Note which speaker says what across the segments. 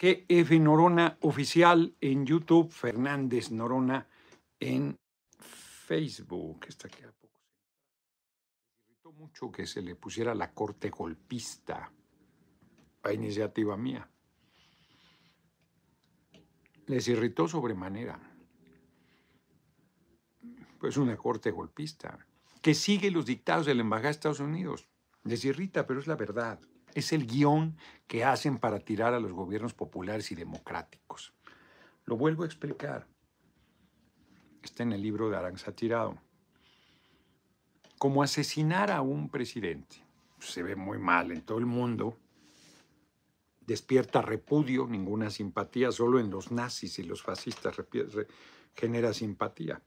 Speaker 1: GF Norona Oficial en YouTube, Fernández Norona en Facebook. Está aquí a poco. Irritó mucho que se le pusiera la corte golpista a iniciativa mía. Les irritó sobremanera. Pues una corte golpista que sigue los dictados de la Embajada de Estados Unidos. Les irrita, pero es la verdad. Es el guión que hacen para tirar a los gobiernos populares y democráticos. Lo vuelvo a explicar. Está en el libro de Aranza Tirado. Como asesinar a un presidente se ve muy mal en todo el mundo, despierta repudio, ninguna simpatía, solo en los nazis y los fascistas genera simpatía.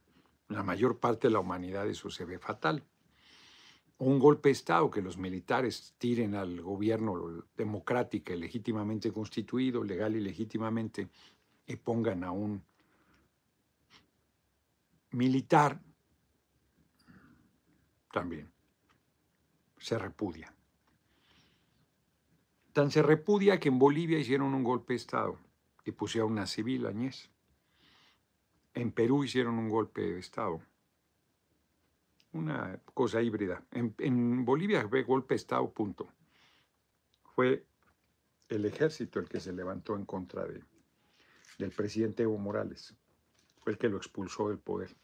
Speaker 1: La mayor parte de la humanidad eso se ve fatal un golpe de Estado, que los militares tiren al gobierno democrático y legítimamente constituido, legal y legítimamente, y pongan a un militar, también se repudia. Tan se repudia que en Bolivia hicieron un golpe de Estado y pusieron una civil, Añez. En Perú hicieron un golpe de Estado una cosa híbrida. En, Bolivia fue golpe de Estado, punto. Fue el ejército el que se levantó en contra de, del presidente Evo Morales. Fue el que lo expulsó del poder.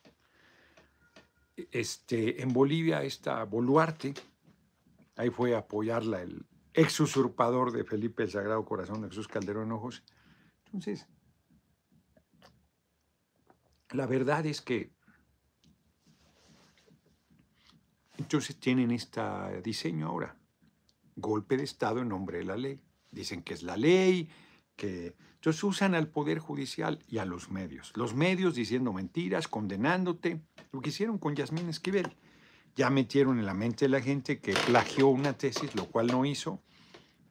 Speaker 1: Este, en Bolivia esta Boluarte, ahí fue a apoyarla el ex usurpador de Felipe el Sagrado Corazón, Jesús Calderón Ojos. Entonces, la verdad es que Entonces tienen este diseño ahora. Golpe de Estado en nombre de la ley. Dicen que es la ley, que... Entonces usan al Poder Judicial y a los medios. Los medios diciendo mentiras, condenándote. Lo que hicieron con Yasmín Esquivel. Ya metieron en la mente de la gente que plagió una tesis, lo cual no hizo.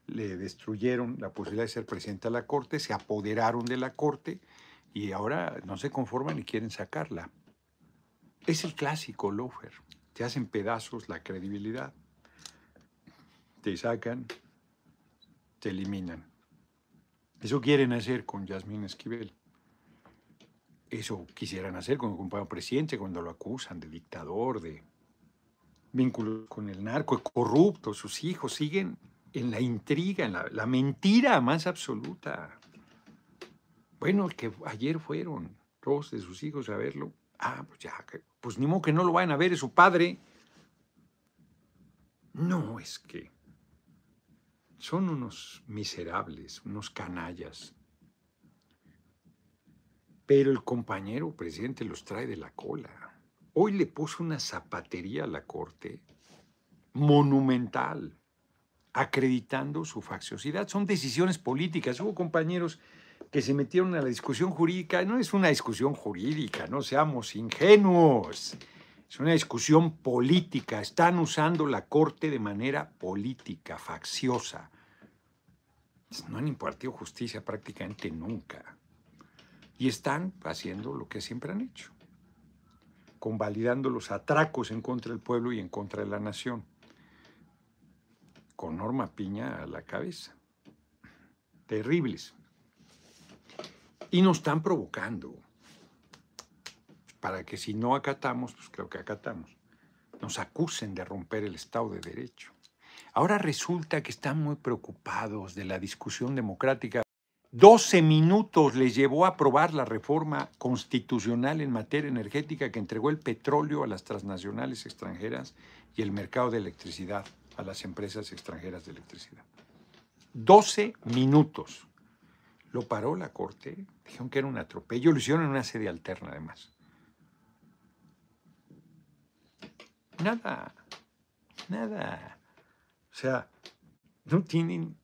Speaker 1: Le destruyeron la posibilidad de ser presidente de la Corte, se apoderaron de la Corte y ahora no se conforman y quieren sacarla. Es el clásico Lofer. Se hacen pedazos la credibilidad, te sacan, te eliminan. Eso quieren hacer con Yasmín Esquivel. Eso quisieran hacer con el compañero presidente cuando lo acusan de dictador, de vínculo con el narco, corrupto. Sus hijos siguen en la intriga, en la, la mentira más absoluta. Bueno, que ayer fueron dos de sus hijos a verlo Ah, pues ya, pues ni modo que no lo vayan a ver, es su padre. No, es que son unos miserables, unos canallas. Pero el compañero presidente los trae de la cola. Hoy le puso una zapatería a la corte monumental, acreditando su facciosidad. Son decisiones políticas. Hubo compañeros que se metieron a la discusión jurídica. No es una discusión jurídica, no seamos ingenuos. Es una discusión política. Están usando la Corte de manera política, facciosa. No han impartido justicia prácticamente nunca. Y están haciendo lo que siempre han hecho, convalidando los atracos en contra del pueblo y en contra de la nación, con Norma Piña a la cabeza. Terribles. Y nos están provocando. Para que si no acatamos, pues creo que acatamos, nos acusen de romper el Estado de Derecho. Ahora resulta que están muy preocupados de la discusión democrática. 12 minutos les llevó a aprobar la reforma constitucional en materia energética que entregó el petróleo a las transnacionales extranjeras y el mercado de electricidad a las empresas extranjeras de electricidad. 12 minutos. Lo paró la corte, dijeron que era un atropello, lo hicieron en una sede alterna además. Nada, nada. O sea, no tienen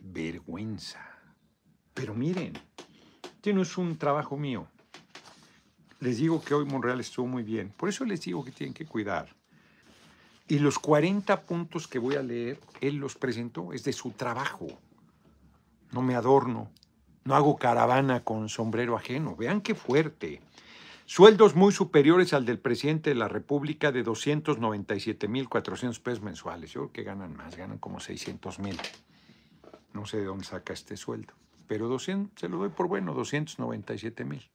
Speaker 1: vergüenza. Pero miren, este no es un trabajo mío. Les digo que hoy Monreal estuvo muy bien. Por eso les digo que tienen que cuidar. Y los 40 puntos que voy a leer, él los presentó, es de su trabajo no me adorno, no hago caravana con sombrero ajeno. Vean qué fuerte. Sueldos muy superiores al del presidente de la República de 297.400 pesos mensuales. Yo creo que ganan más, ganan como 600.000. No sé de dónde saca este sueldo, pero 200, se lo doy por bueno, 297.000.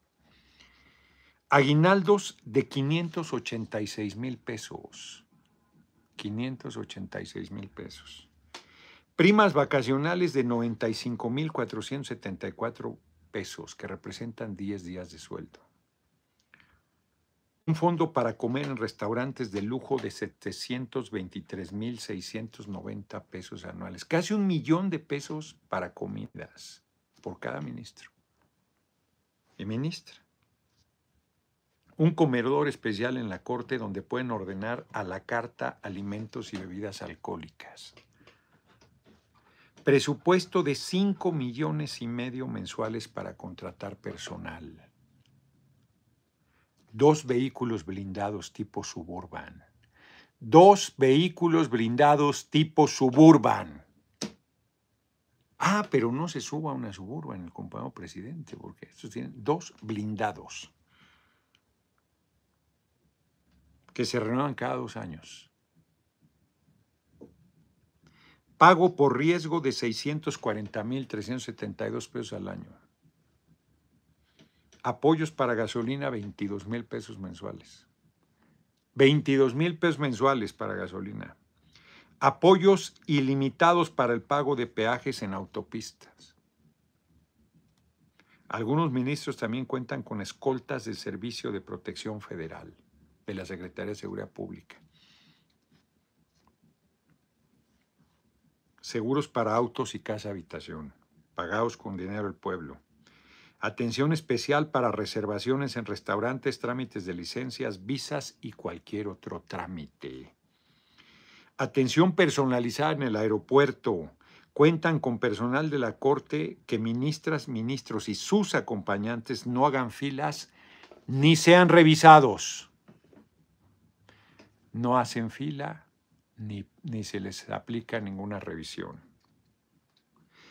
Speaker 1: Aguinaldos de 586 mil pesos. 586 mil pesos. Primas vacacionales de 95.474 pesos, que representan 10 días de sueldo. Un fondo para comer en restaurantes de lujo de 723.690 pesos anuales. Casi un millón de pesos para comidas por cada ministro y ministra. Un comedor especial en la corte donde pueden ordenar a la carta alimentos y bebidas alcohólicas. Presupuesto de 5 millones y medio mensuales para contratar personal. Dos vehículos blindados tipo suburban. Dos vehículos blindados tipo suburban. Ah, pero no se suba una suburban el compañero presidente, porque estos tienen dos blindados que se renuevan cada dos años. pago por riesgo de 640.372 pesos al año. Apoyos para gasolina, 22 mil pesos mensuales. 22 mil pesos mensuales para gasolina. Apoyos ilimitados para el pago de peajes en autopistas. Algunos ministros también cuentan con escoltas del Servicio de Protección Federal de la Secretaría de Seguridad Pública seguros para autos y casa habitación, pagados con dinero el pueblo. Atención especial para reservaciones en restaurantes, trámites de licencias, visas y cualquier otro trámite. Atención personalizada en el aeropuerto. Cuentan con personal de la Corte que ministras, ministros y sus acompañantes no hagan filas ni sean revisados. No hacen fila, ni, se les aplica ninguna revisión.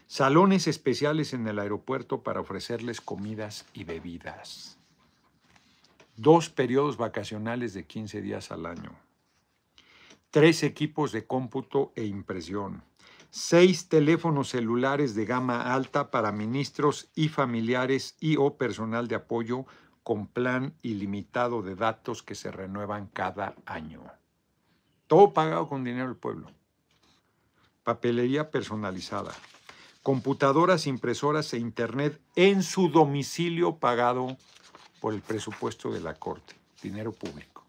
Speaker 1: Salones especiales en el aeropuerto para ofrecerles comidas y bebidas. Dos periodos vacacionales de 15 días al año. Tres equipos de cómputo e impresión seis teléfonos celulares de gama alta para ministros y familiares y o personal de apoyo con plan ilimitado de datos que se renuevan cada año. Todo pagado con dinero del pueblo. Papelería personalizada. Computadoras, impresoras e internet en su domicilio pagado por el presupuesto de la Corte. Dinero público.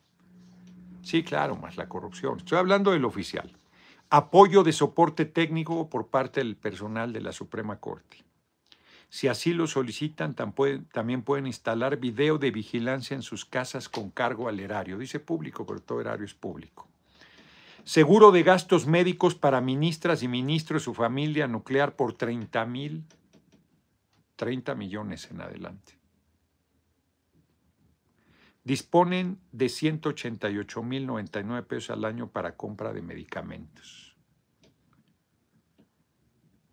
Speaker 1: Sí, claro, más la corrupción. Estoy hablando del oficial. Apoyo de soporte técnico por parte del personal de la Suprema Corte. Si así lo solicitan, también pueden instalar video de vigilancia en sus casas con cargo al erario. Dice público, pero todo erario es público. Seguro de gastos médicos para ministras y ministros y su familia nuclear por 30 mil, 30 millones en adelante. Disponen de 188 mil pesos al año para compra de medicamentos.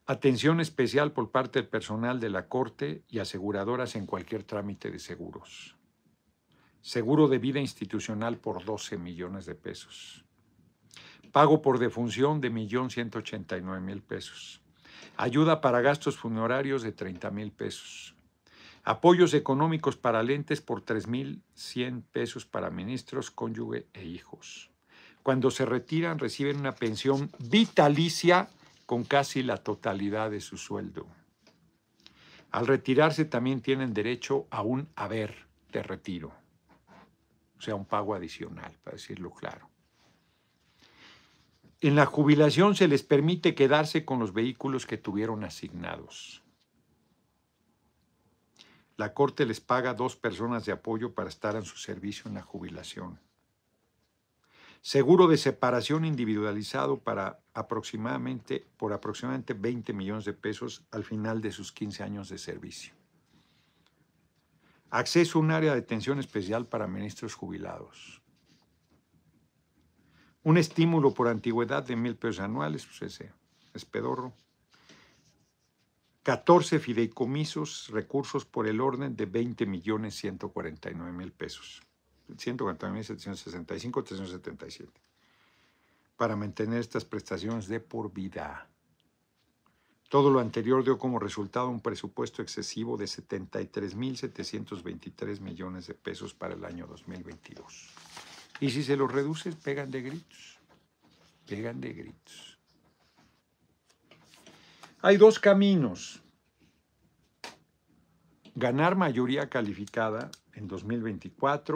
Speaker 1: Atención especial por parte del personal de la Corte y aseguradoras en cualquier trámite de seguros. Seguro de vida institucional por 12 millones de pesos pago por defunción de 1.189.000 pesos, ayuda para gastos funerarios de 30.000 pesos, apoyos económicos para lentes por 3.100 pesos para ministros, cónyuge e hijos. Cuando se retiran reciben una pensión vitalicia con casi la totalidad de su sueldo. Al retirarse también tienen derecho a un haber de retiro, o sea, un pago adicional, para decirlo claro en la jubilación se les permite quedarse con los vehículos que tuvieron asignados. La Corte les paga dos personas de apoyo para estar en su servicio en la jubilación. Seguro de separación individualizado para aproximadamente, por aproximadamente 20 millones de pesos al final de sus 15 años de servicio. Acceso a un área de atención especial para ministros jubilados. Un estímulo por antigüedad de mil pesos anuales, pues ese es pedorro. 14 fideicomisos, recursos por el orden de 20 millones pesos. 149,765,377. mil Para mantener estas prestaciones de por vida. Todo lo anterior dio como resultado un presupuesto excesivo de 73.723 millones de pesos para el año 2022. Y si se los reduces, pegan de gritos. Pegan de gritos. Hay dos caminos. Ganar mayoría calificada en 2024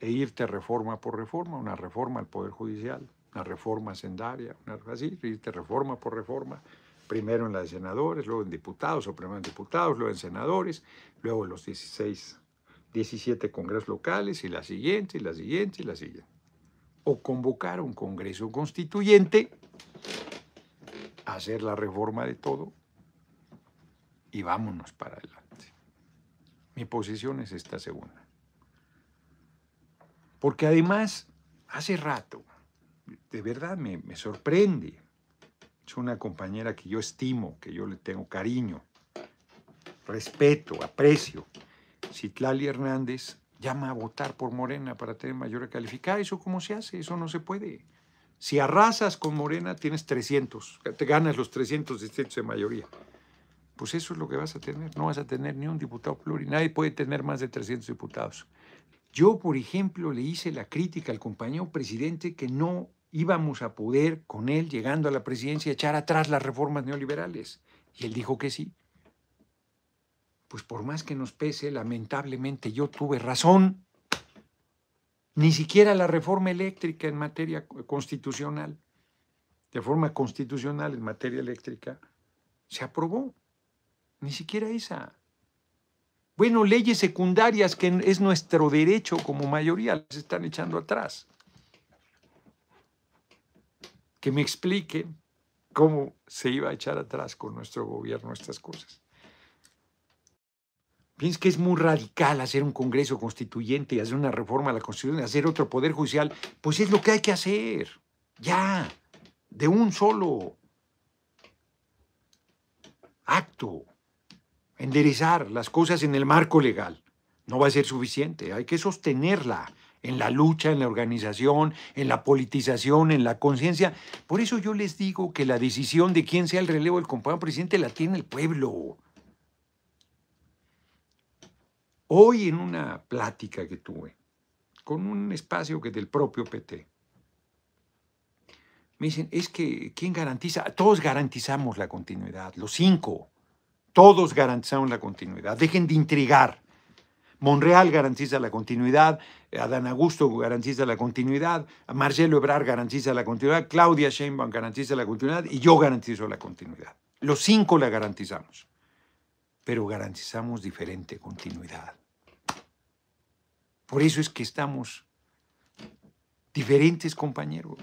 Speaker 1: e irte reforma por reforma, una reforma al Poder Judicial, una reforma Sendaria, una así, irte reforma por reforma, primero en la de senadores, luego en diputados, o primero en diputados, luego en senadores, luego en los 16 17 congresos locales y la siguiente, y la siguiente, y la siguiente. O convocar un congreso constituyente, hacer la reforma de todo y vámonos para adelante. Mi posición es esta segunda. Porque además, hace rato, de verdad me, me sorprende, es una compañera que yo estimo, que yo le tengo cariño, respeto, aprecio. Si Citlali Hernández llama a votar por Morena para tener mayor calificada. ¿Eso cómo se hace? Eso no se puede. Si arrasas con Morena, tienes 300. Te ganas los 300 distritos de mayoría. Pues eso es lo que vas a tener. No vas a tener ni un diputado plurinario. Nadie puede tener más de 300 diputados. Yo, por ejemplo, le hice la crítica al compañero presidente que no íbamos a poder con él, llegando a la presidencia, echar atrás las reformas neoliberales. Y él dijo que sí pues por más que nos pese, lamentablemente yo tuve razón. Ni siquiera la reforma eléctrica en materia constitucional, de forma constitucional en materia eléctrica, se aprobó. Ni siquiera esa. Bueno, leyes secundarias que es nuestro derecho como mayoría, las están echando atrás. Que me expliquen cómo se iba a echar atrás con nuestro gobierno estas cosas. ¿Piensas que es muy radical hacer un Congreso constituyente y hacer una reforma a la Constitución, hacer otro Poder Judicial. Pues es lo que hay que hacer. Ya. De un solo acto. Enderezar las cosas en el marco legal. No va a ser suficiente. Hay que sostenerla en la lucha, en la organización, en la politización, en la conciencia. Por eso yo les digo que la decisión de quién sea el relevo del compañero presidente la tiene el pueblo. Hoy en una plática que tuve con un espacio que del propio PT, me dicen, es que, ¿quién garantiza? Todos garantizamos la continuidad, los cinco. Todos garantizamos la continuidad. Dejen de intrigar. Monreal garantiza la continuidad, Adán Augusto garantiza la continuidad, Marcelo Ebrard garantiza la continuidad, Claudia Sheinbaum garantiza la continuidad y yo garantizo la continuidad. Los cinco la garantizamos, pero garantizamos diferente continuidad. Por eso es que estamos diferentes compañeros.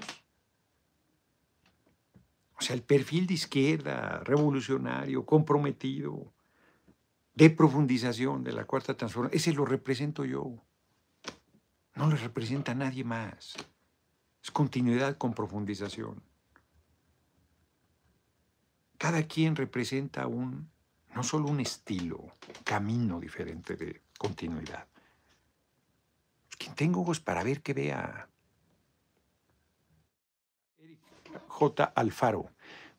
Speaker 1: O sea, el perfil de izquierda, revolucionario, comprometido, de profundización de la cuarta transformación, ese lo represento yo. No lo representa nadie más. Es continuidad con profundización. Cada quien representa un, no solo un estilo, un camino diferente de continuidad. Quien tengo ojos para ver que vea. J. Alfaro.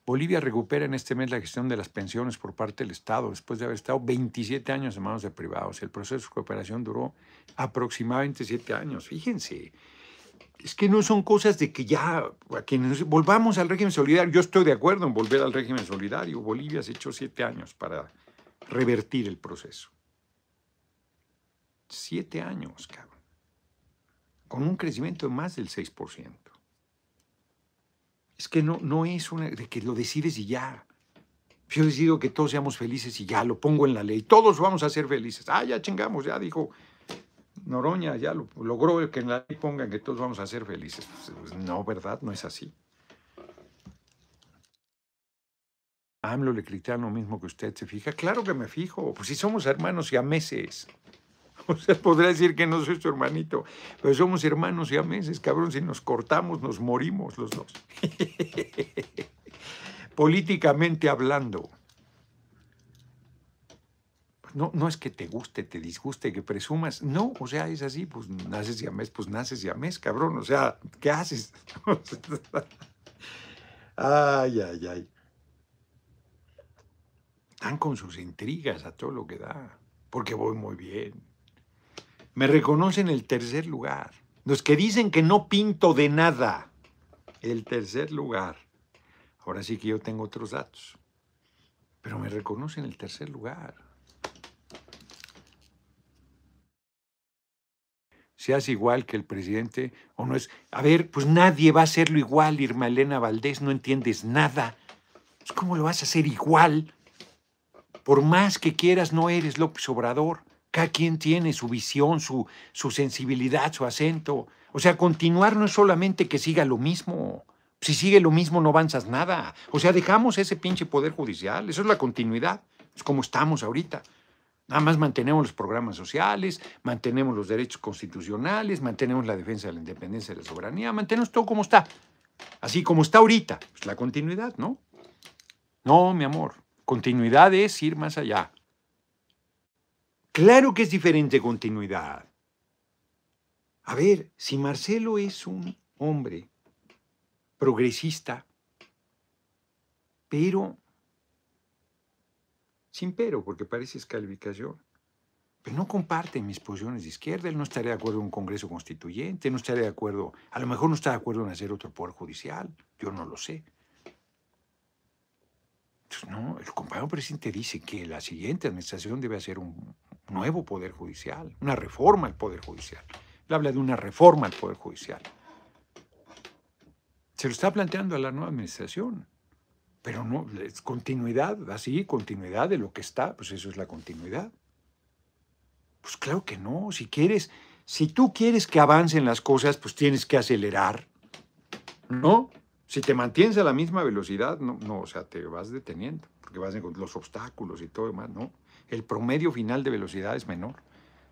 Speaker 1: Bolivia recupera en este mes la gestión de las pensiones por parte del Estado, después de haber estado 27 años en manos de privados. El proceso de cooperación duró aproximadamente 7 años. Fíjense, es que no son cosas de que ya a quienes volvamos al régimen solidario. Yo estoy de acuerdo en volver al régimen solidario. Bolivia se echó 7 años para revertir el proceso. 7 años, cabrón con un crecimiento de más del 6%. Es que no, no es una de que lo decides y ya. Yo decido que todos seamos felices y ya lo pongo en la ley. Todos vamos a ser felices. Ah, ya chingamos, ya dijo Noroña, ya lo, logró que en la ley pongan que todos vamos a ser felices. Pues no, ¿verdad? No es así. AMLO le critica lo mismo que usted, ¿se fija? Claro que me fijo. Pues si somos hermanos y a meses. O sea, podría decir que no soy su hermanito, pero somos hermanos y a meses, cabrón, si nos cortamos nos morimos los dos. Políticamente hablando, pues no, no es que te guste, te disguste, que presumas, no, o sea, es así, pues naces y mes, pues naces y mes, cabrón, o sea, ¿qué haces? ay, ay, ay. Están con sus intrigas a todo lo que da, porque voy muy bien me reconocen el tercer lugar. Los que dicen que no pinto de nada, el tercer lugar. Ahora sí que yo tengo otros datos, pero me reconocen el tercer lugar. Seas igual que el presidente o no es. A ver, pues nadie va a hacerlo igual, Irma Elena Valdés, no entiendes nada. Pues, ¿Cómo lo vas a hacer igual? Por más que quieras, no eres López Obrador. Cada quien tiene su visión, su, sensibilidad, su acento. O sea, continuar no es solamente que siga lo mismo. Si sigue lo mismo no avanzas nada. O sea, dejamos ese pinche poder judicial. Eso es la continuidad. Es como estamos ahorita. Nada más mantenemos los programas sociales, mantenemos los derechos constitucionales, mantenemos la defensa de la independencia y la soberanía, mantenemos todo como está. Así como está ahorita. Es pues la continuidad, ¿no? No, mi amor. Continuidad es ir más allá. Claro que es diferente continuidad. A ver, si Marcelo es un hombre progresista, pero sin pero, porque parece escalificación. Pero no comparte mis posiciones de izquierda. Él no estaría de acuerdo en un Congreso Constituyente, no estaría de acuerdo, a lo mejor no está de acuerdo en hacer otro Poder Judicial. Yo no lo sé. Pues no, el compañero presidente dice que la siguiente administración debe hacer un, nuevo Poder Judicial, una reforma al Poder Judicial. Él habla de una reforma al Poder Judicial. Se lo está planteando a la nueva administración, pero no, es continuidad, así, continuidad de lo que está, pues eso es la continuidad. Pues claro que no, si quieres, si tú quieres que avancen las cosas, pues tienes que acelerar, ¿no? Si te mantienes a la misma velocidad, no, no o sea, te vas deteniendo, porque vas con los obstáculos y todo demás, ¿no? el promedio final de velocidad es menor.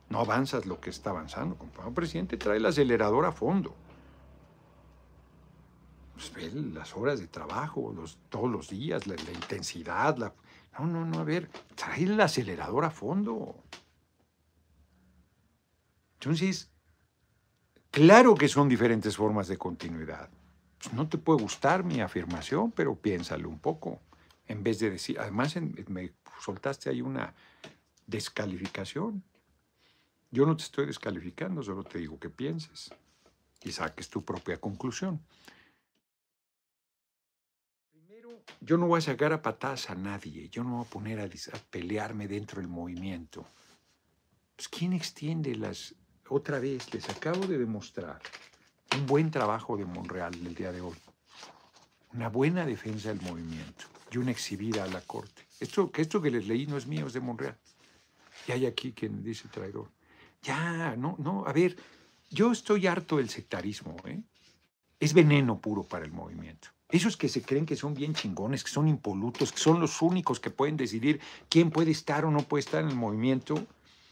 Speaker 1: No avanzas lo que está avanzando, compañero presidente, trae el acelerador a fondo. Pues las horas de trabajo, todos los días, la, intensidad, No, no, no, a ver, trae el acelerador a fondo. Entonces, claro que son diferentes formas de continuidad. Pues no te puede gustar mi afirmación, pero piénsalo un poco en vez de decir, además me soltaste ahí una descalificación. Yo no te estoy descalificando, solo te digo que pienses y saques tu propia conclusión. Primero, yo no voy a sacar a patadas a nadie, yo no voy a poner a, pelearme dentro del movimiento. Pues, ¿Quién extiende las... Otra vez, les acabo de demostrar un buen trabajo de Monreal el día de hoy, una buena defensa del movimiento y una exhibida a la corte. Esto que, esto que les leí no es mío, es de Monreal. Y hay aquí quien dice traidor. Ya, no, no, a ver, yo estoy harto del sectarismo, ¿eh? Es veneno puro para el movimiento. Esos que se creen que son bien chingones, que son impolutos, que son los únicos que pueden decidir quién puede estar o no puede estar en el movimiento,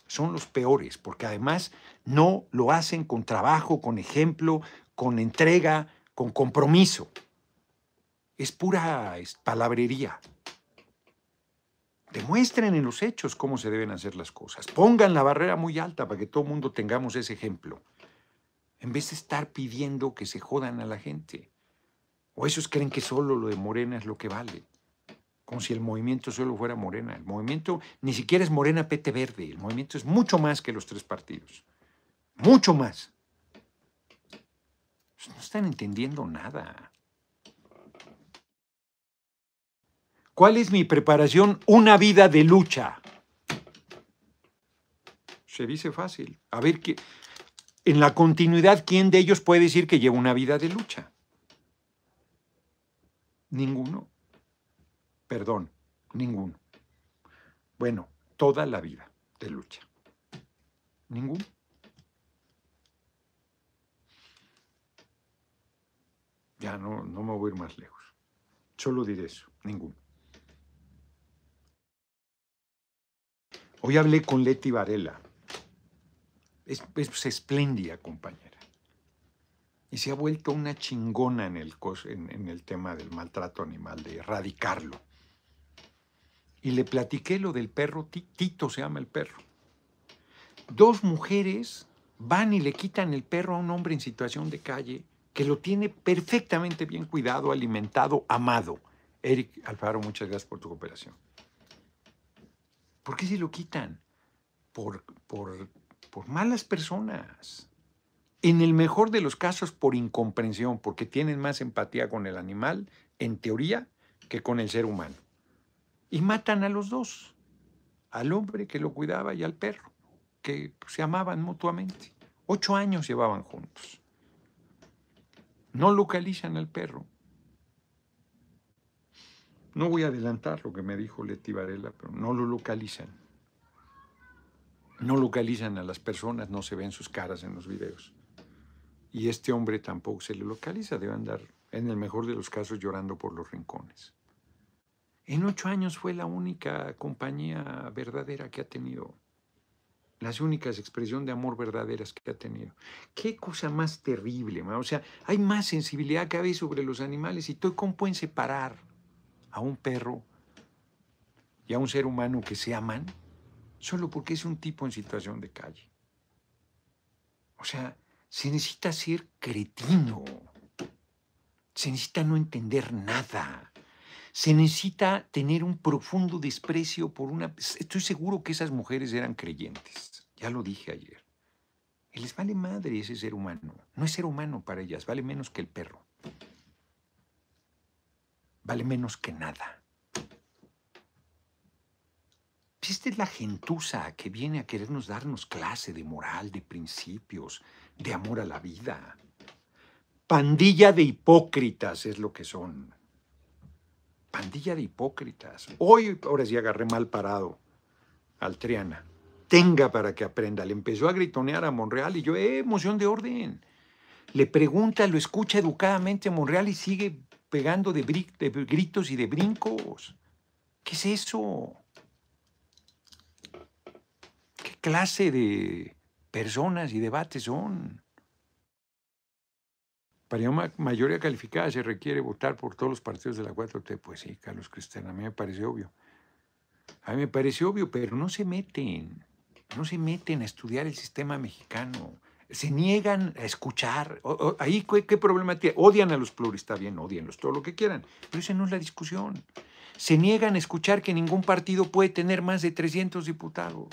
Speaker 1: son los peores, porque además no lo hacen con trabajo, con ejemplo, con entrega, con compromiso es pura palabrería. Demuestren en los hechos cómo se deben hacer las cosas. Pongan la barrera muy alta para que todo el mundo tengamos ese ejemplo. En vez de estar pidiendo que se jodan a la gente. O esos creen que solo lo de Morena es lo que vale. Como si el movimiento solo fuera Morena. El movimiento ni siquiera es Morena Pete Verde. El movimiento es mucho más que los tres partidos. Mucho más. Pues no están entendiendo nada. ¿Cuál es mi preparación? Una vida de lucha. Se dice fácil. A ver, que en la continuidad, ¿quién de ellos puede decir que lleva una vida de lucha? Ninguno. Perdón, ninguno. Bueno, toda la vida de lucha. Ninguno. Ya no, no me voy a ir más lejos. Solo diré eso, ninguno. Hoy hablé con Leti Varela. Es, pues, espléndida compañera. Y se ha vuelto una chingona en el, el tema del maltrato animal, de erradicarlo. Y le platiqué lo del perro, Tito se llama el perro. Dos mujeres van y le quitan el perro a un hombre en situación de calle que lo tiene perfectamente bien cuidado, alimentado, amado. Eric Alfaro, muchas gracias por tu cooperación. ¿Por qué se lo quitan? Por, por, por malas personas. En el mejor de los casos, por incomprensión, porque tienen más empatía con el animal, en teoría, que con el ser humano. Y matan a los dos, al hombre que lo cuidaba y al perro, que se amaban mutuamente. Ocho años llevaban juntos. No localizan al perro. No voy a adelantar lo que me dijo Leti Varela, pero no lo localizan. No localizan a las personas, no se ven sus caras en los videos. Y este hombre tampoco se le localiza, debe andar, en el mejor de los casos, llorando por los rincones. En ocho años fue la única compañía verdadera que ha tenido, las únicas expresiones de amor verdaderas que ha tenido. Qué cosa más terrible, o sea, hay más sensibilidad que hay sobre los animales y todo, cómo pueden separar a un perro y a un ser humano que se aman solo porque es un tipo en situación de calle. O sea, se necesita ser cretino. Se necesita no entender nada. Se necesita tener un profundo desprecio por una... Estoy seguro que esas mujeres eran creyentes. Ya lo dije ayer. Y les vale madre ese ser humano. No es ser humano para ellas, vale menos que el perro vale menos que nada. Esta es la gentuza que viene a querernos darnos clase de moral, de principios, de amor a la vida. Pandilla de hipócritas es lo que son. Pandilla de hipócritas. Hoy, ahora sí agarré mal parado al Triana. Tenga para que aprenda. Le empezó a gritonear a Monreal y yo, eh, moción de orden. Le pregunta, lo escucha educadamente a Monreal y sigue pegando de, gritos y de brincos. ¿Qué es eso? ¿Qué clase de personas y debates son? Para una mayoría calificada se requiere votar por todos los partidos de la 4T. Pues sí, Carlos Cristian, a mí me parece obvio. A mí me parece obvio, pero no se meten. No se meten a estudiar el sistema mexicano se niegan a escuchar. ahí, ¿qué, problema tiene? Odian a los pluristas, bien, odienlos, todo lo que quieran. Pero esa no es la discusión. Se niegan a escuchar que ningún partido puede tener más de 300 diputados.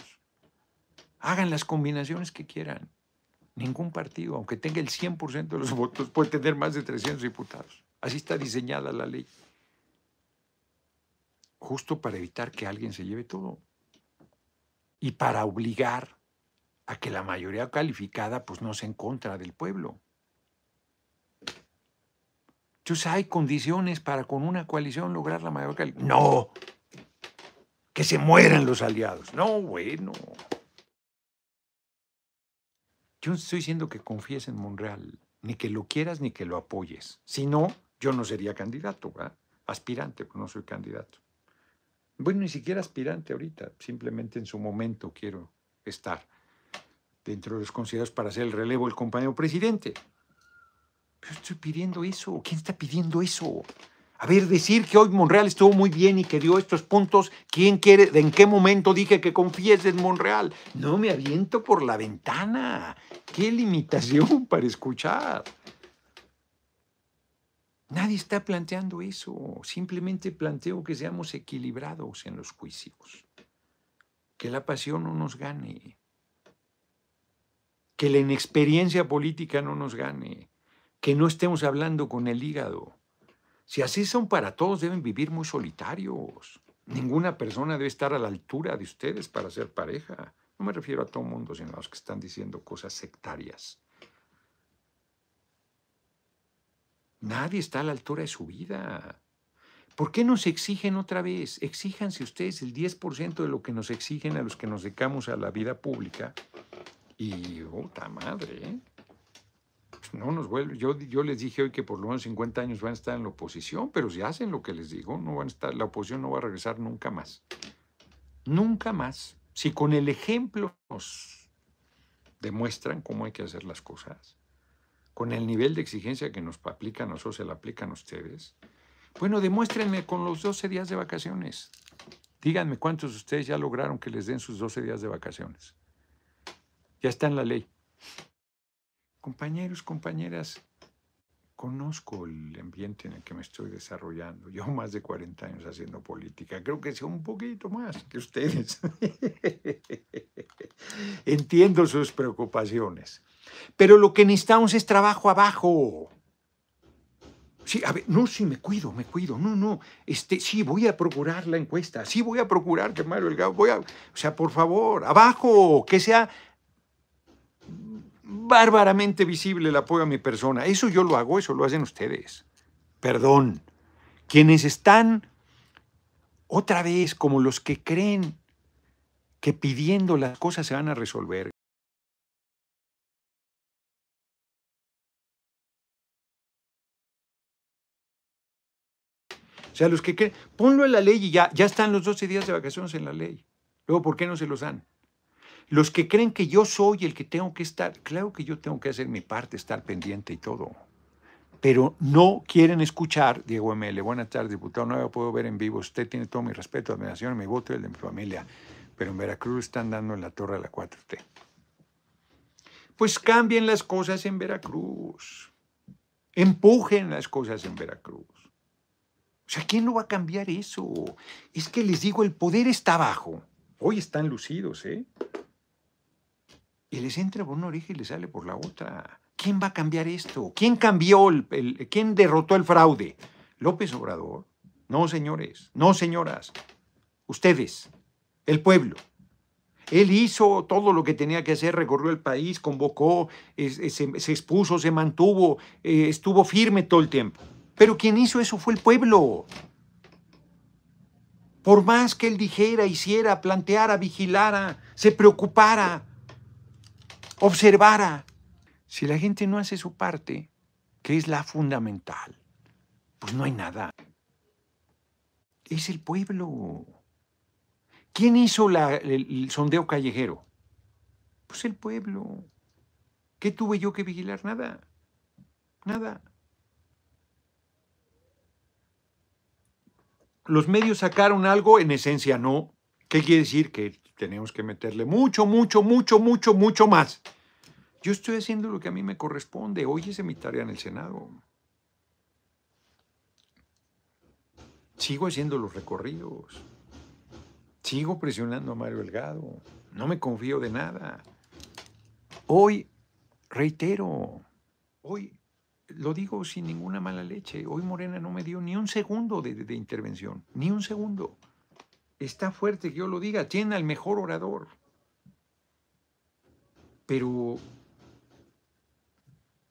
Speaker 1: Hagan las combinaciones que quieran. Ningún partido, aunque tenga el 100% de los votos, puede tener más de 300 diputados. Así está diseñada la ley. Justo para evitar que alguien se lleve todo. Y para obligar a que la mayoría calificada pues no sea en contra del pueblo. Entonces hay condiciones para con una coalición lograr la mayoría calificada. No,
Speaker 2: que se mueran los
Speaker 1: aliados. No, bueno. Yo estoy diciendo que confíes en Monreal, ni que lo quieras ni que lo apoyes. Si no, yo no sería candidato, ¿verdad? aspirante, pues no soy candidato. Bueno, ni siquiera aspirante ahorita, simplemente en su momento quiero estar dentro de los considerados para hacer el relevo el compañero presidente. Pero estoy pidiendo eso. ¿Quién está pidiendo eso? A ver, decir que hoy Monreal estuvo muy bien y que dio estos puntos, ¿quién quiere? ¿En qué momento dije que confíes en Monreal? No me aviento por la ventana. ¡Qué limitación para escuchar! Nadie está planteando eso. Simplemente planteo que seamos equilibrados en los juicios. Que la pasión no nos gane que la inexperiencia política no nos gane, que no estemos hablando con el hígado. Si así son para todos, deben vivir muy solitarios. Ninguna persona debe estar a la altura de ustedes para ser pareja. No me refiero a todo mundo, sino a los que están diciendo cosas sectarias. Nadie está a la altura de su vida. ¿Por qué nos exigen otra vez? Exíjanse ustedes el 10% de lo que nos exigen a los que nos dedicamos a la vida pública y puta madre, ¿eh? No nos vuelve. Yo, yo les dije hoy que por lo menos 50 años van a estar en la oposición, pero si hacen lo que les digo, no van a estar, la oposición no va a regresar nunca más. Nunca más. Si con el ejemplo nos demuestran cómo hay que hacer las cosas, con el nivel de exigencia que nos aplican a nosotros, se la aplican a ustedes, bueno, demuéstrenme con los 12 días de vacaciones. Díganme cuántos de ustedes ya lograron que les den sus 12 días de vacaciones. Ya está en la ley. Compañeros, compañeras, conozco el ambiente en el que me estoy desarrollando. Yo más de 40 años haciendo política, creo que soy un poquito más que ustedes. Entiendo sus preocupaciones, pero lo que necesitamos es trabajo abajo. Sí, a ver, no, sí, me cuido, me cuido. No, no, este, sí, voy a procurar la encuesta. Sí, voy a procurar que Mario gato voy a... O sea, por favor, abajo, que sea bárbaramente visible el apoyo a mi persona. Eso yo lo hago, eso lo hacen ustedes. Perdón. Quienes están otra vez como los que creen que pidiendo las cosas se van a resolver. O sea, los que creen, ponlo en la ley y ya, ya están los 12 días de vacaciones en la ley. Luego, ¿por qué no se los dan? Los que creen que yo soy el que tengo que estar, claro que yo tengo que hacer mi parte, estar pendiente y todo. Pero no quieren escuchar, Diego ML, buenas tardes, diputado, no lo puedo ver en vivo, usted tiene todo mi respeto, admiración, mi voto y el de mi familia, pero en Veracruz están dando en la torre a la 4T. Pues cambien las cosas en Veracruz, empujen las cosas en Veracruz. O sea, ¿quién no va a cambiar eso? Es que les digo, el poder está abajo. Hoy están lucidos, ¿eh? y les entra por una orilla y les sale por la otra. ¿Quién va a cambiar esto? ¿Quién cambió, el, quién derrotó el fraude? ¿López Obrador? No, señores, no, señoras. Ustedes, el pueblo. Él hizo todo lo que tenía que hacer, recorrió el país, convocó, se, expuso, se mantuvo, eh, estuvo firme todo el tiempo. Pero quien hizo eso fue el pueblo. Por más que él dijera, hiciera, planteara, vigilara, se preocupara, observara. Si la gente no hace su parte, que es la fundamental, pues no hay nada. Es el pueblo. ¿Quién hizo el sondeo callejero? Pues el pueblo. ¿Qué tuve yo que vigilar? Nada. Nada. Los medios sacaron algo, en esencia no. ¿Qué quiere decir? Que tenemos que meterle mucho, mucho, mucho, mucho, mucho más. Yo estoy haciendo lo que a mí me corresponde. Hoy es mi tarea en el Senado. Sigo haciendo los recorridos. Sigo presionando a Mario Delgado. No me confío de nada. Hoy, reitero, hoy lo digo sin ninguna mala leche. Hoy Morena no me dio ni un segundo de, de intervención. Ni un segundo. Está fuerte que yo lo diga, tiene al mejor orador. Pero,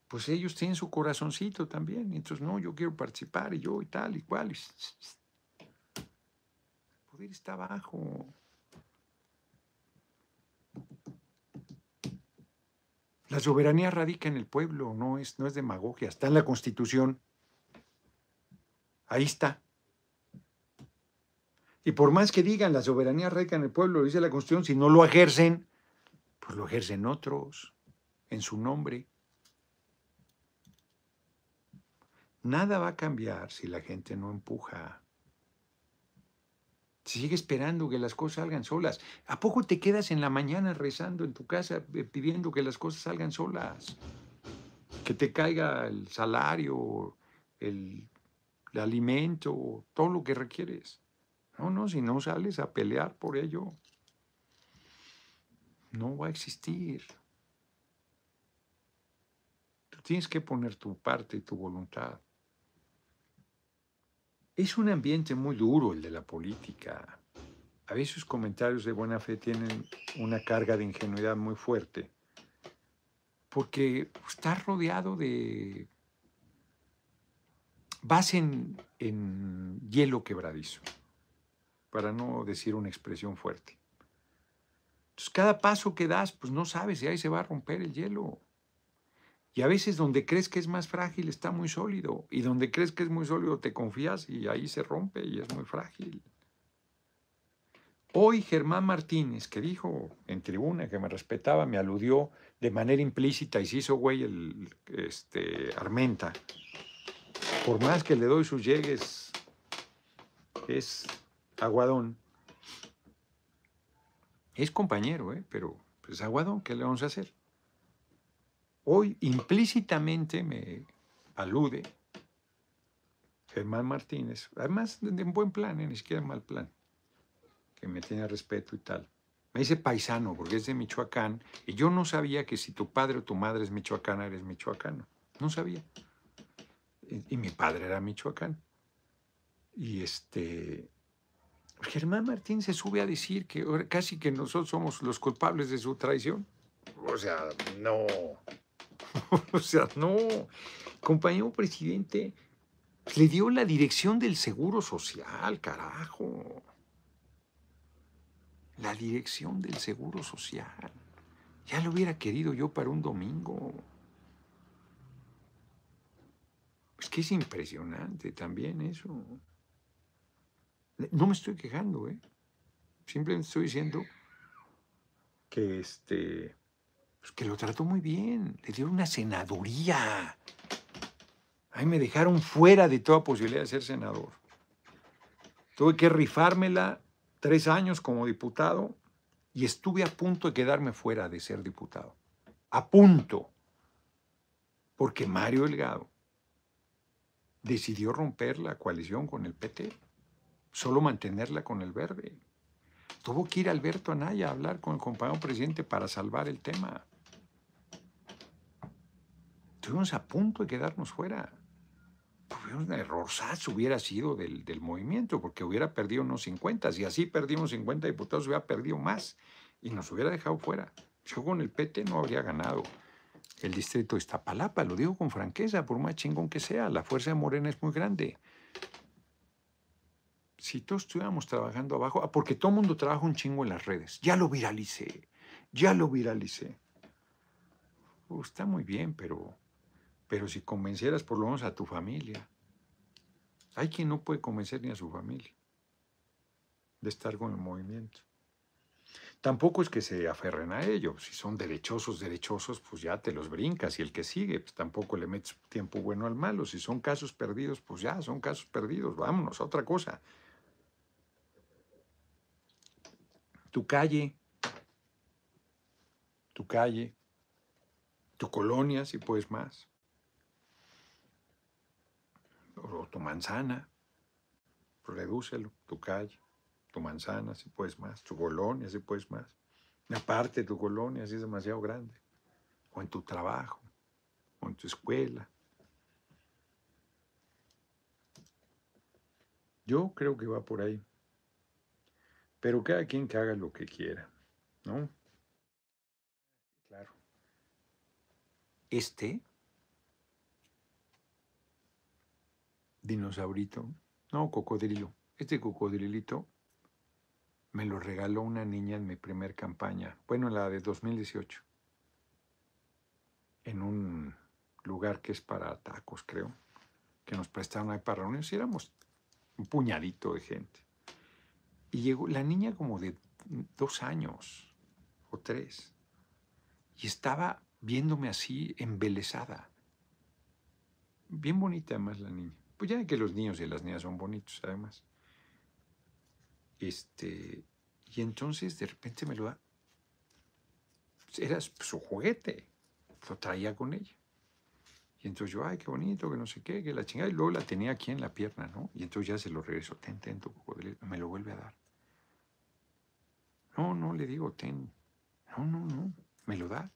Speaker 1: pues ellos tienen su corazoncito también. Entonces, no, yo quiero participar y yo y tal y cual. El poder está abajo. La soberanía radica en el pueblo, no es, no es demagogia, está en la Constitución. Ahí está. Y por más que digan la soberanía reca en el pueblo, dice la Constitución, si no lo ejercen, pues lo ejercen otros en su nombre. Nada va a cambiar si la gente no empuja. Si sigue esperando que las cosas salgan solas, ¿a poco te quedas en la mañana rezando en tu casa eh, pidiendo que las cosas salgan solas? Que te caiga el salario, el alimento, todo lo que requieres. No, no, si no sales a pelear por ello, no va a existir. Tú tienes que poner tu parte y tu voluntad. Es un ambiente muy duro el de la política. A veces comentarios de buena fe tienen una carga de ingenuidad muy fuerte, porque estás rodeado de... vas en hielo quebradizo para no decir una expresión fuerte. Entonces, cada paso que das, pues no sabes si ahí se va a romper el hielo. Y a veces donde crees que es más frágil está muy sólido. Y donde crees que es muy sólido te confías y ahí se rompe y es muy frágil. Hoy Germán Martínez, que dijo en tribuna que me respetaba, me aludió de manera implícita y se hizo güey el este, Armenta. Por más que le doy sus llegues, es Aguadón. Es compañero, ¿eh? pero pues Aguadón, ¿qué le vamos a hacer? Hoy implícitamente me alude Germán Martínez, además de un buen plan, ¿eh? ni siquiera mal plan, que me tiene respeto y tal. Me dice paisano porque es de Michoacán y yo no sabía que si tu padre o tu madre es michoacana, eres michoacano. No sabía. Y, y mi padre era michoacán. Y este, Germán Martín se sube a decir que casi que nosotros somos los culpables de su traición. O sea, no. o sea, no. Compañero presidente, le dio la dirección del Seguro Social, carajo. La dirección del Seguro Social. Ya lo hubiera querido yo para un domingo. Es que es impresionante también eso. No me estoy quejando, ¿eh? Simplemente estoy diciendo que este... Pues, que lo trató muy bien. Le dieron una senaduría. Ahí me dejaron fuera de toda posibilidad de ser senador. Tuve que rifármela tres años como diputado y estuve a punto de quedarme fuera de ser diputado. A punto. Porque Mario Delgado decidió romper la coalición con el PT solo mantenerla con el verde. Tuvo que ir Alberto Anaya a hablar con el compañero presidente para salvar el tema. Estuvimos a punto de quedarnos fuera. hubiera sido del, del movimiento, porque hubiera perdido unos 50. Si así perdimos 50 diputados, hubiera perdido más y nos hubiera dejado fuera. Yo con el PT no habría ganado el distrito de Iztapalapa, lo digo con franqueza, por más chingón que sea, la fuerza de Morena es muy grande si todos estuviéramos trabajando abajo, ah, porque todo el mundo trabaja un chingo en las redes, ya lo viralicé, ya lo viralicé. Uh, está muy bien, pero, pero si convencieras por lo menos a tu familia. Hay quien no puede convencer ni a su familia de estar con el movimiento. Tampoco es que se aferren a ello. Si son derechosos, derechosos, pues ya te los brincas. Y el que sigue, pues tampoco le metes tiempo bueno al malo. Si son casos perdidos, pues ya, son casos perdidos. Vámonos a otra cosa. tu calle, tu calle, tu colonia, si puedes más, o tu manzana, redúcelo, tu calle, tu manzana, si puedes más, tu colonia, si puedes más, La parte de tu colonia, si es demasiado grande, o en tu trabajo, o en tu escuela. Yo creo que va por ahí. Pero cada quien que haga lo que quiera, ¿no? Claro. Este dinosaurito, no, cocodrilo. Este cocodrilito me lo regaló una niña en mi primer campaña, bueno, en la de 2018, en un lugar que es para tacos, creo, que nos prestaron ahí para reunirnos y éramos un puñadito de gente. Y llegó la niña como de dos años o tres. Y estaba viéndome así, embelesada. Bien bonita además la niña. Pues ya que los niños y las niñas son bonitos además. Este, y entonces de repente me lo da. Era su juguete. Lo traía con ella. Y entonces yo, ay, qué bonito, que no sé qué, que la chingada. Y luego la tenía aquí en la pierna, ¿no? Y entonces ya se lo regresó, Ten, ten, tu cocodrilo. Me lo vuelve a dar. No, no le digo ten. No, no, no. Me lo da.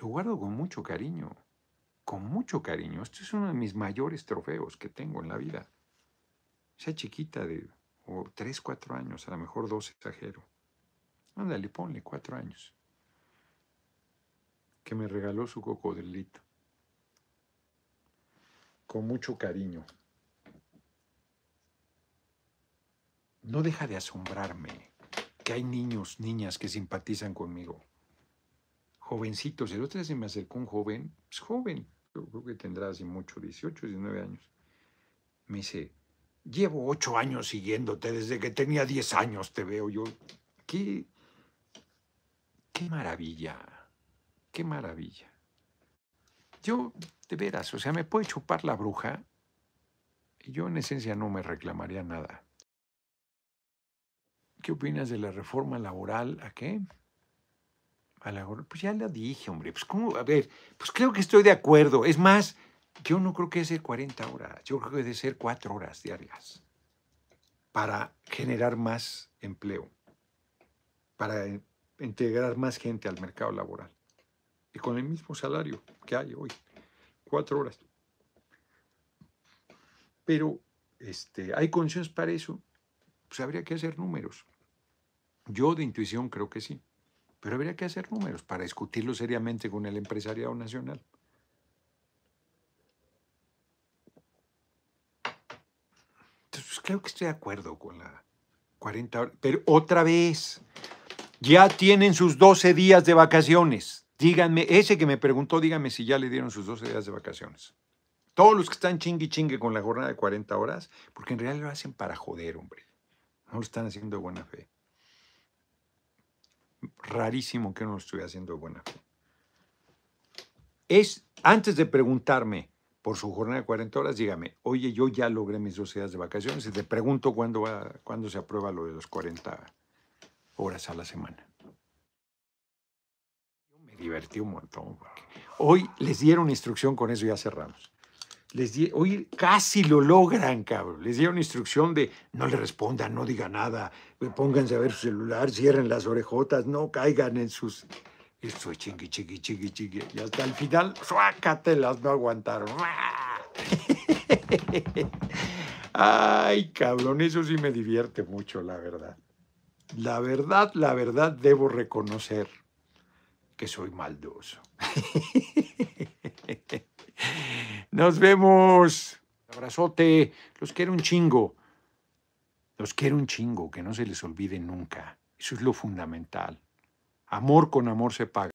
Speaker 1: Lo guardo con mucho cariño. Con mucho cariño. Esto es uno de mis mayores trofeos que tengo en la vida. Esa chiquita de o 3, 4 años, a lo mejor dos exagero. Ándale, ponle cuatro años. Que me regaló su cocodrilito. Con mucho cariño. No deja de asombrarme que hay niños, niñas que simpatizan conmigo. Jovencitos. El otro día se me acercó un joven, pues, joven, yo creo que tendrá así mucho, 18, 19 años. Me dice, llevo ocho años siguiéndote, desde que tenía 10 años te veo. Yo, qué, qué maravilla, qué maravilla. Yo, de veras, o sea, me puede chupar la bruja y yo en esencia no me reclamaría nada. ¿Qué opinas de la reforma laboral? ¿A qué? A pues ya la dije, hombre. Pues cómo, a ver, pues creo que estoy de acuerdo. Es más, yo no creo que debe ser 40 horas. Yo creo que debe ser 4 horas diarias para generar más empleo, para integrar más gente al mercado laboral. Y con el mismo salario que hay hoy, 4 horas. Pero este, hay condiciones para eso, pues habría que hacer números. Yo de intuición creo que sí, pero habría que hacer números para discutirlo seriamente con el empresariado nacional. Entonces, pues, creo que estoy de acuerdo con la 40 horas, pero otra vez, ya tienen sus 12 días de vacaciones. Díganme, ese que me preguntó, díganme si ya le dieron sus 12 días de vacaciones. Todos los que están chingue chingue con la jornada de 40 horas, porque en realidad lo hacen para joder, hombre. No lo están haciendo de buena fe rarísimo que no lo estuviera haciendo de buena fe. Es, antes de preguntarme por su jornada de 40 horas, dígame, oye, yo ya logré mis dos días de vacaciones y te pregunto cuándo, va, cuándo se aprueba lo de los 40 horas a la semana. Me divertí un montón. Hoy les dieron instrucción con eso y ya cerramos. Les di, hoy casi lo logran, cabrón. Les dieron instrucción de no le respondan, no digan nada, eh, pónganse a ver su celular, cierren las orejotas, no caigan en sus... Esto es chingui, chingui, chingui, chingui. Y hasta el final, suácatelas, no aguantaron. Ay, cabrón, eso sí me divierte mucho, la verdad. La verdad, la verdad, debo reconocer que soy maldoso. Nos vemos. Abrazote. Los quiero un chingo. Los quiero un chingo, que no se les olvide nunca. Eso es lo fundamental. Amor con amor se paga.